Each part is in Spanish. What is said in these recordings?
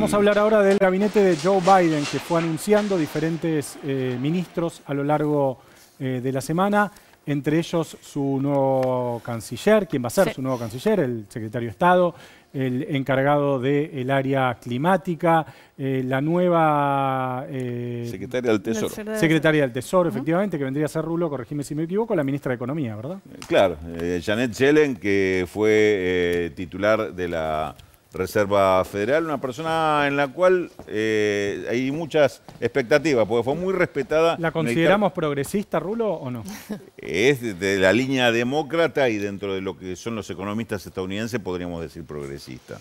Vamos a hablar ahora del gabinete de Joe Biden, que fue anunciando diferentes eh, ministros a lo largo eh, de la semana, entre ellos su nuevo canciller, quien va a ser su nuevo canciller, el secretario de Estado, el encargado del área climática, eh, la nueva... secretaria del Tesoro. Secretaria del Tesoro, efectivamente, que vendría a ser Rulo, corregime si me equivoco, la ministra de Economía, ¿verdad? Claro, Janet Yellen, que fue titular de la Reserva Federal, una persona en la cual eh, hay muchas expectativas, porque fue muy respetada. ¿La consideramos progresista, Rulo, o no? Es de la línea demócrata y dentro de lo que son los economistas estadounidenses podríamos decir progresista.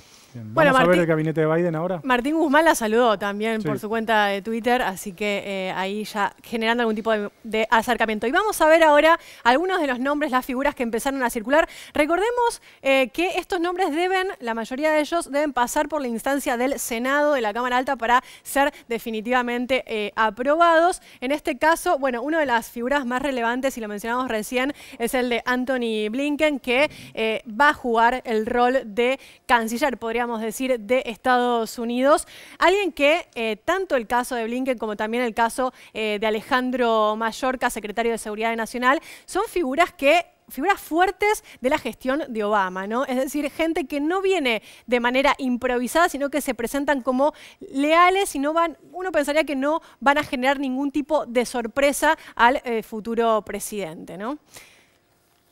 ¿Vamos a ver el gabinete de Biden ahora? Martín Guzmán la saludó también por su cuenta de Twitter, así que eh, ahí ya generando algún tipo de, acercamiento. Y vamos a ver ahora algunos de los nombres, las figuras que empezaron a circular. Recordemos eh, que estos nombres deben, la mayoría de ellos, deben pasar por la instancia del Senado, de la Cámara Alta, para ser definitivamente eh, aprobados. En este caso, bueno, una de las figuras más relevantes, y lo mencionamos recién, es el de Anthony Blinken, que eh, va a jugar el rol de canciller, podríamos decir, de Estados Unidos. Alguien que eh, tanto el caso de Blinken como también el caso de Alejandro Mallorca, secretario de Seguridad Nacional, son figuras que figuras fuertes de la gestión de Obama, ¿no? Es decir, gente que no viene de manera improvisada, sino que se presentan como leales y no van, uno pensaría que no van a generar ningún tipo de sorpresa al eh, futuro presidente, ¿no?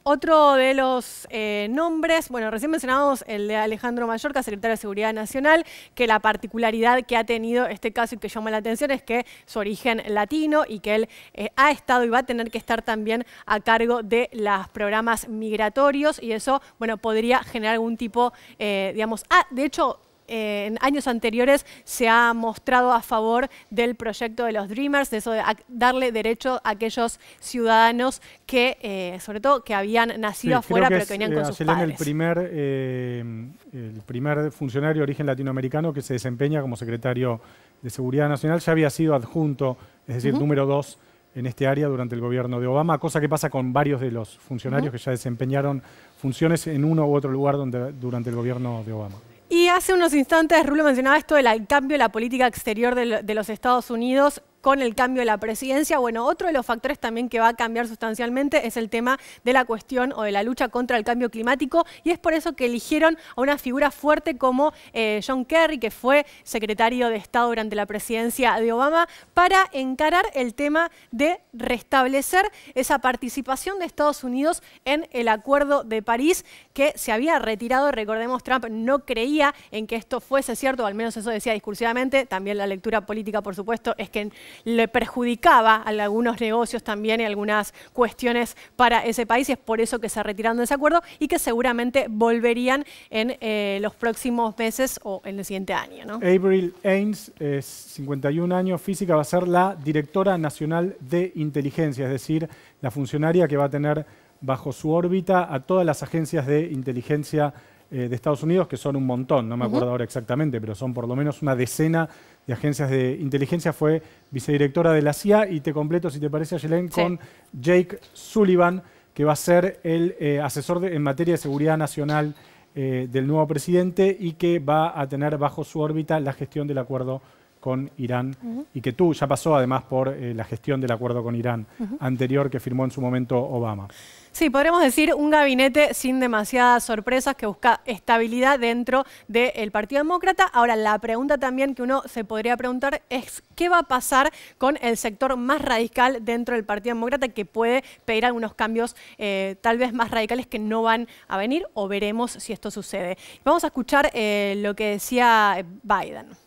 Otro de los eh, nombres, bueno, recién mencionamos el de Alejandro Mallorca, secretario de Seguridad Nacional, que la particularidad que ha tenido este caso y que llama la atención es que su origen latino y que él eh, ha estado y va a tener que estar también a cargo de los programas migratorios y eso, bueno, podría generar algún tipo, eh, digamos, ah, de hecho, eh, en años anteriores se ha mostrado a favor del proyecto de los Dreamers, de darle derecho a aquellos ciudadanos que, eh, sobre todo, que habían nacido afuera pero que venían con eh, sus padres. el primer, el primer funcionario de origen latinoamericano que se desempeña como secretario de Seguridad Nacional, ya había sido adjunto, es decir, número dos en este área durante el gobierno de Obama, cosa que pasa con varios de los funcionarios que ya desempeñaron funciones en uno u otro lugar donde, durante el gobierno de Obama. Y hace unos instantes Rulo mencionaba esto del cambio de la política exterior de, los Estados Unidos con el cambio de la presidencia. Bueno, otro de los factores también que va a cambiar sustancialmente es el tema de la cuestión o de la lucha contra el cambio climático y es por eso que eligieron a una figura fuerte como eh, John Kerry, que fue secretario de Estado durante la presidencia de Obama, para encarar el tema de restablecer esa participación de Estados Unidos en el Acuerdo de París que se había retirado. Recordemos, Trump no creía en que esto fuese cierto, al menos eso decía discursivamente. También la lectura política, por supuesto, es que le perjudicaba a algunos negocios también y algunas cuestiones para ese país y es por eso que se retiraron de ese acuerdo y que seguramente volverían en eh, los próximos meses o en el siguiente año. ¿no? Ames, es 51 años, física, va a ser la directora nacional de inteligencia, es decir, la funcionaria que va a tener bajo su órbita a todas las agencias de inteligencia eh, de Estados Unidos, que son un montón, no me acuerdo ahora exactamente, pero son por lo menos una decena de agencias de inteligencia. Fue vicedirectora de la CIA y te completo, si te parece, Yelén, con Jake Sullivan, que va a ser el eh, asesor en materia de seguridad nacional eh, del nuevo presidente y que va a tener bajo su órbita la gestión del acuerdo con Irán y que tú ya pasó además por eh, la gestión del acuerdo con Irán anterior que firmó en su momento Obama. Sí, podremos decir un gabinete sin demasiadas sorpresas que busca estabilidad dentro del Partido Demócrata. Ahora, la pregunta también que uno se podría preguntar es qué va a pasar con el sector más radical dentro del Partido Demócrata que puede pedir algunos cambios eh, tal vez más radicales que no van a venir o veremos si esto sucede. Vamos a escuchar eh, lo que decía Biden.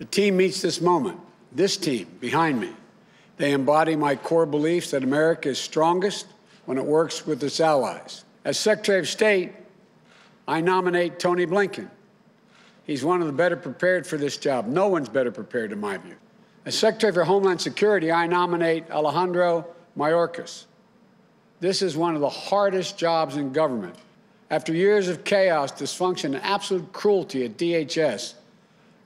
The team meets this moment, this team behind me. They embody my core beliefs that America is strongest when it works with its allies. As Secretary of State, I nominate Tony Blinken. He's one of the better prepared for this job. No one's better prepared, in my view. As Secretary for Homeland Security, I nominate Alejandro Mayorkas. This is one of the hardest jobs in government. After years of chaos, dysfunction, and absolute cruelty at DHS,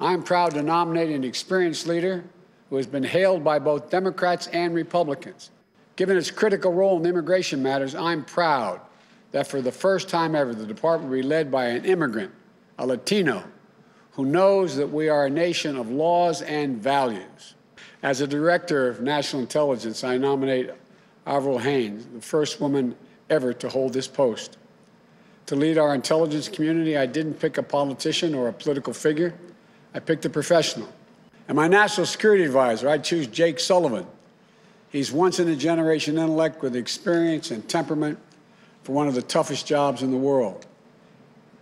I'm proud to nominate an experienced leader who has been hailed by both Democrats and Republicans. Given its critical role in immigration matters, I'm proud that for the first time ever, the department will be led by an immigrant, a Latino, who knows that we are a nation of laws and values. As a director of national intelligence, I nominate Avril Haines, the first woman ever to hold this post. To lead our intelligence community, I didn't pick a politician or a political figure. I picked a professional. And my national security advisor, I choose Jake Sullivan. He's once in a generation intellect with experience and temperament for one of the toughest jobs in the world.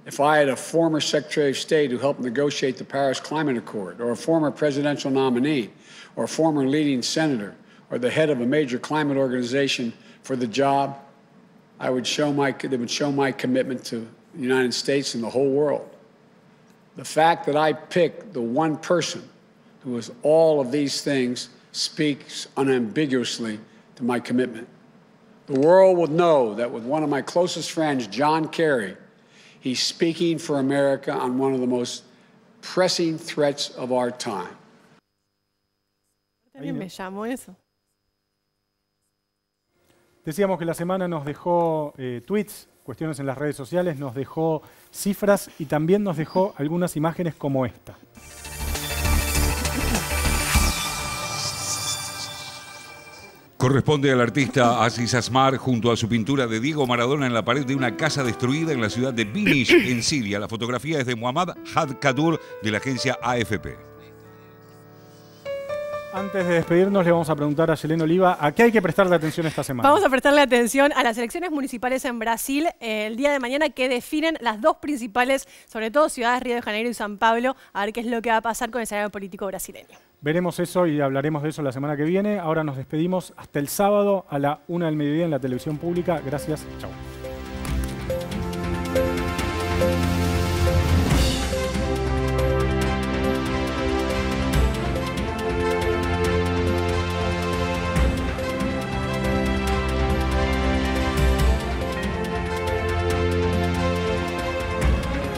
If I had a former Secretary of State who helped negotiate the Paris Climate Accord, or a former presidential nominee, or a former leading senator, or the head of a major climate organization for the job, I would show my, they would show my commitment to the United States and the whole world. The fact that I picked the one person who has all of these things speaks unambiguously to my commitment. The world will know that with one of my closest friends, John Kerry, he's speaking for America on one of the most pressing threats of our time. Me llamo eso. Decíamos que la semana nos dejó eh, tweets cuestiones en las redes sociales, nos dejó cifras y también nos dejó algunas imágenes como esta. Corresponde al artista Aziz Asmar junto a su pintura de Diego Maradona en la pared de una casa destruida en la ciudad de Binish, en Siria. La fotografía es de Muhammad Had de la agencia AFP. Antes de despedirnos, le vamos a preguntar a Yelena Oliva a qué hay que prestarle atención esta semana. Vamos a prestarle atención a las elecciones municipales en Brasil eh, el día de mañana que definen las dos principales, sobre todo ciudades Río de Janeiro y San Pablo, a ver qué es lo que va a pasar con el escenario político brasileño. Veremos eso y hablaremos de eso la semana que viene. Ahora nos despedimos hasta el sábado a la una del mediodía en la televisión pública. Gracias, chao.